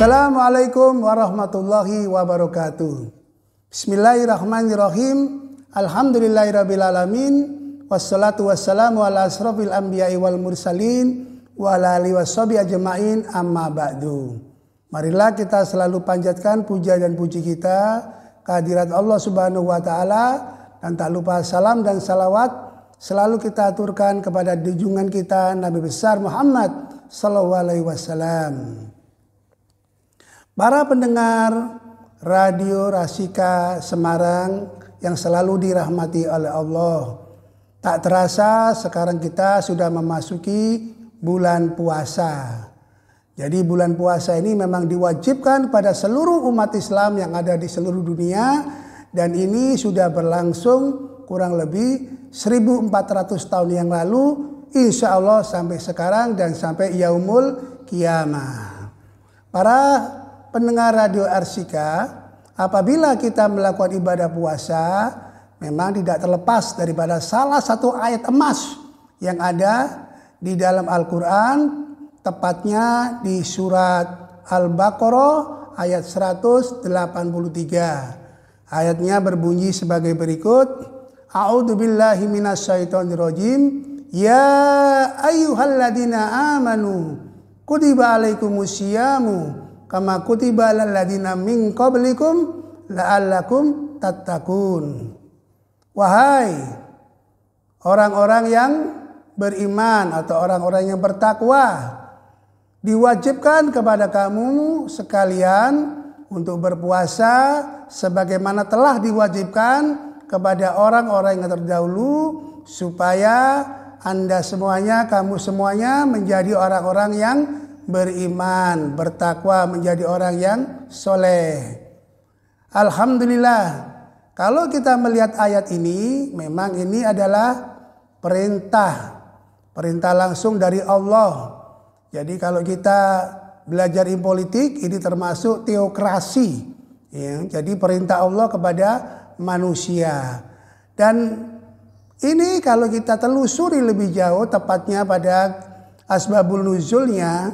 Assalamualaikum warahmatullahi wabarakatuh. Bismillahirrahmanirrahim. Alhamdulillahirrabbilalamin. Wassalatu wassalamu ala asrafil anbiya'i wal mursalin. Wa ala alihi washabi ajma'in amma ba'du. Marilah kita selalu panjatkan puja dan puji kita kehadirat Allah Subhanahu wa taala dan tak lupa salam dan salawat selalu kita aturkan kepada dijungan kita Nabi besar Muhammad sallallahu alaihi wasallam. Para pendengar Radio Rasika Semarang yang selalu dirahmati oleh Allah. Tak terasa sekarang kita sudah memasuki bulan puasa. Jadi bulan puasa ini memang diwajibkan pada seluruh umat Islam yang ada di seluruh dunia dan ini sudah berlangsung kurang lebih 1400 tahun yang lalu insya Allah sampai sekarang dan sampai yaumul kiamah. Para pendengar radio Arsika, apabila kita melakukan ibadah puasa, memang tidak terlepas daripada salah satu ayat emas yang ada di dalam Al-Quran, tepatnya di surat Al-Baqarah ayat 183. Ayatnya berbunyi sebagai berikut, A'udhu billahi minas rojim. Ya ayuhalladina amanu kutiba alaikumusiyamu kama kutiba ladina min qablikum la'allakum tattaqun. Wahai orang-orang yang beriman atau orang-orang yang bertakwa, diwajibkan kepada kamu sekalian untuk berpuasa sebagaimana telah diwajibkan kepada orang-orang yang terdahulu supaya Anda semuanya, kamu semuanya menjadi orang-orang yang beriman, bertakwa, menjadi orang yang soleh. Alhamdulillah, kalau kita melihat ayat ini, memang ini adalah perintah, perintah langsung dari Allah. Jadi kalau kita belajar in politik, ini termasuk teokrasi. Ya, jadi perintah Allah kepada manusia. Dan ini kalau kita telusuri lebih jauh, tepatnya pada asbabul nuzulnya,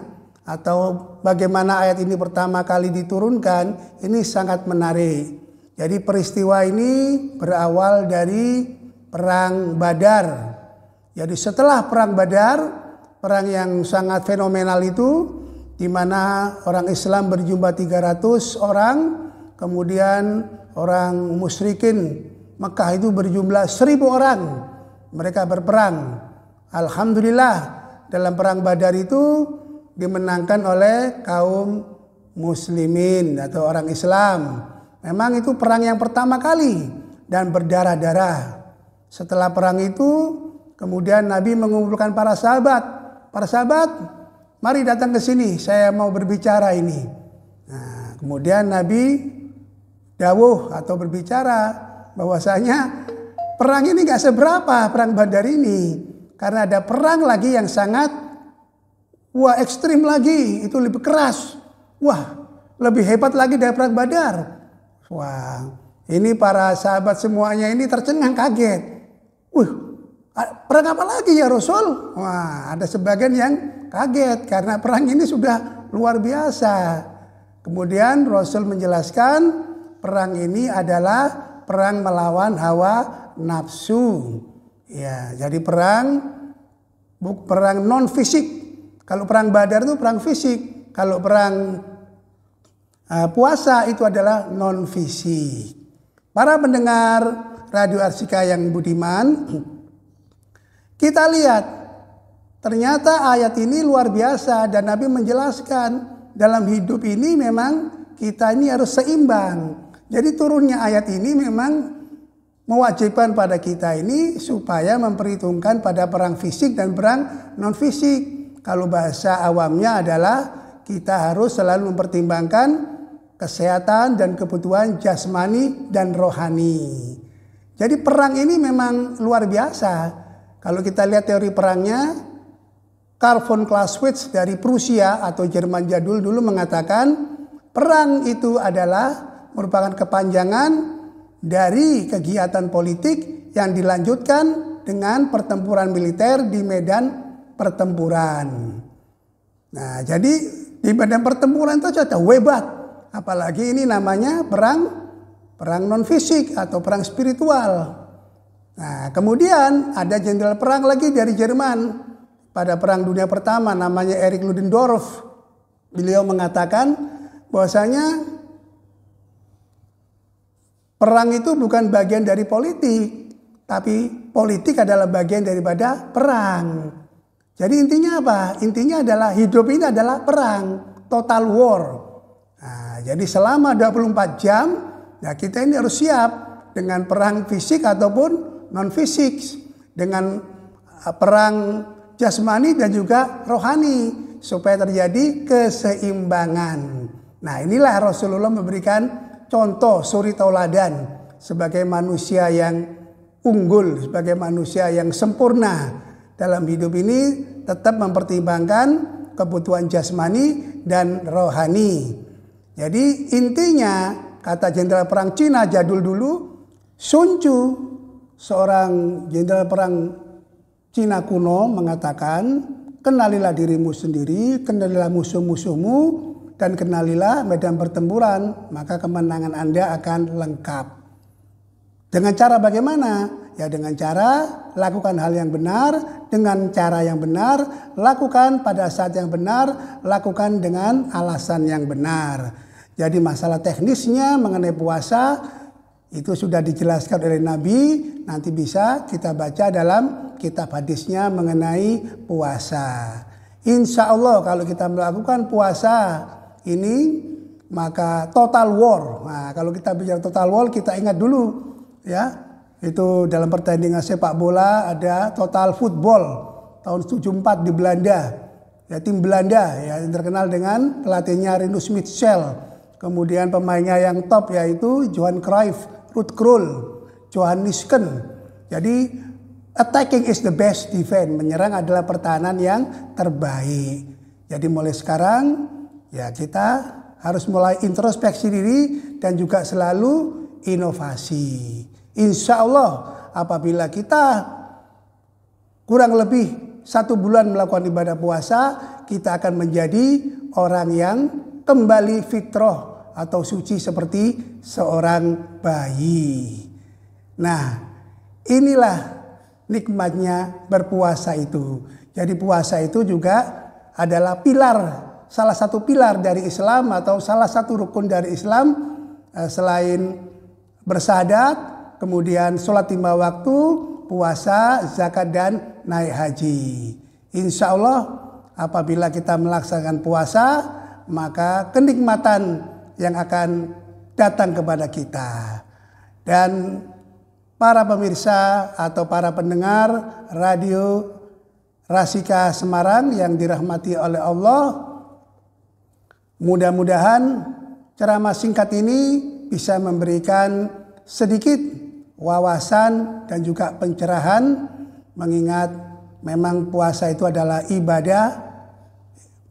atau bagaimana ayat ini pertama kali diturunkan ini sangat menarik. Jadi peristiwa ini berawal dari perang Badar. Jadi setelah perang Badar, perang yang sangat fenomenal itu di mana orang Islam berjumlah 300 orang, kemudian orang musyrikin Mekah itu berjumlah 1000 orang. Mereka berperang. Alhamdulillah dalam perang Badar itu dimenangkan oleh kaum muslimin atau orang Islam. Memang itu perang yang pertama kali dan berdarah-darah. Setelah perang itu kemudian Nabi mengumpulkan para sahabat. Para sahabat, mari datang ke sini, saya mau berbicara ini. Nah, kemudian Nabi dawuh atau berbicara bahwasanya perang ini gak seberapa perang Badar ini karena ada perang lagi yang sangat Wah ekstrim lagi, itu lebih keras. Wah lebih hebat lagi dari perang badar. Wah ini para sahabat semuanya ini tercengang kaget. Wih perang apa lagi ya Rasul? Wah ada sebagian yang kaget karena perang ini sudah luar biasa. Kemudian Rasul menjelaskan perang ini adalah perang melawan hawa nafsu. Ya, jadi perang perang non fisik kalau perang Badar itu perang fisik, kalau perang uh, puasa itu adalah non fisik. Para pendengar Radio Arsika yang budiman, kita lihat ternyata ayat ini luar biasa dan Nabi menjelaskan dalam hidup ini memang kita ini harus seimbang. Jadi turunnya ayat ini memang mewajibkan pada kita ini supaya memperhitungkan pada perang fisik dan perang non fisik. Kalau bahasa awamnya adalah kita harus selalu mempertimbangkan kesehatan dan kebutuhan jasmani dan rohani. Jadi perang ini memang luar biasa. Kalau kita lihat teori perangnya, Karl von Clausewitz dari Prusia atau Jerman jadul dulu mengatakan perang itu adalah merupakan kepanjangan dari kegiatan politik yang dilanjutkan dengan pertempuran militer di medan pertempuran. Nah, jadi di medan pertempuran itu cocok webat. Apalagi ini namanya perang perang non fisik atau perang spiritual. Nah, kemudian ada jenderal perang lagi dari Jerman pada perang dunia pertama namanya Erich Ludendorff. Beliau mengatakan bahwasanya perang itu bukan bagian dari politik, tapi politik adalah bagian daripada perang. Jadi intinya apa? Intinya adalah hidup ini adalah perang, total war. Nah, jadi selama 24 jam, ya kita ini harus siap dengan perang fisik ataupun non fisik, dengan eh, perang jasmani dan juga rohani supaya terjadi keseimbangan. Nah, inilah Rasulullah memberikan contoh suri tauladan sebagai manusia yang unggul, sebagai manusia yang sempurna, dalam hidup ini tetap mempertimbangkan kebutuhan jasmani dan rohani. Jadi intinya kata jenderal perang Cina jadul dulu Sun Tzu seorang jenderal perang Cina kuno mengatakan kenalilah dirimu sendiri, kenalilah musuh-musuhmu dan kenalilah medan pertempuran, maka kemenangan Anda akan lengkap. Dengan cara bagaimana? Ya dengan cara lakukan hal yang benar, dengan cara yang benar, lakukan pada saat yang benar, lakukan dengan alasan yang benar. Jadi masalah teknisnya mengenai puasa itu sudah dijelaskan oleh Nabi, nanti bisa kita baca dalam kitab hadisnya mengenai puasa. Insya Allah kalau kita melakukan puasa ini maka total war. Nah, kalau kita bicara total war kita ingat dulu ya itu dalam pertandingan sepak bola ada total football tahun 74 di Belanda. Ya tim Belanda ya yang terkenal dengan pelatihnya Rinus Mitchell. Kemudian pemainnya yang top yaitu Johan Cruyff, Ruud Krul, Johan Nisken. Jadi attacking is the best defense. Menyerang adalah pertahanan yang terbaik. Jadi mulai sekarang ya kita harus mulai introspeksi diri dan juga selalu inovasi. Insya Allah apabila kita kurang lebih satu bulan melakukan ibadah puasa, kita akan menjadi orang yang kembali fitroh atau suci seperti seorang bayi. Nah, inilah nikmatnya berpuasa itu. Jadi puasa itu juga adalah pilar, salah satu pilar dari Islam atau salah satu rukun dari Islam eh, selain bersadat, kemudian sholat lima waktu, puasa, zakat dan naik haji. Insya Allah apabila kita melaksanakan puasa maka kenikmatan yang akan datang kepada kita. Dan para pemirsa atau para pendengar radio Rasika Semarang yang dirahmati oleh Allah, mudah-mudahan ceramah singkat ini bisa memberikan sedikit wawasan dan juga pencerahan mengingat memang puasa itu adalah ibadah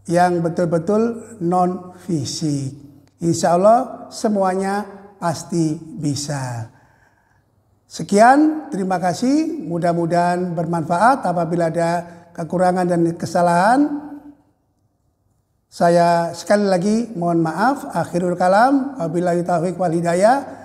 yang betul-betul non fisik. Insya Allah semuanya pasti bisa. Sekian, terima kasih. Mudah-mudahan bermanfaat. Apabila ada kekurangan dan kesalahan, saya sekali lagi mohon maaf. Akhirul kalam. Wabillahi taufiq wal hidayah.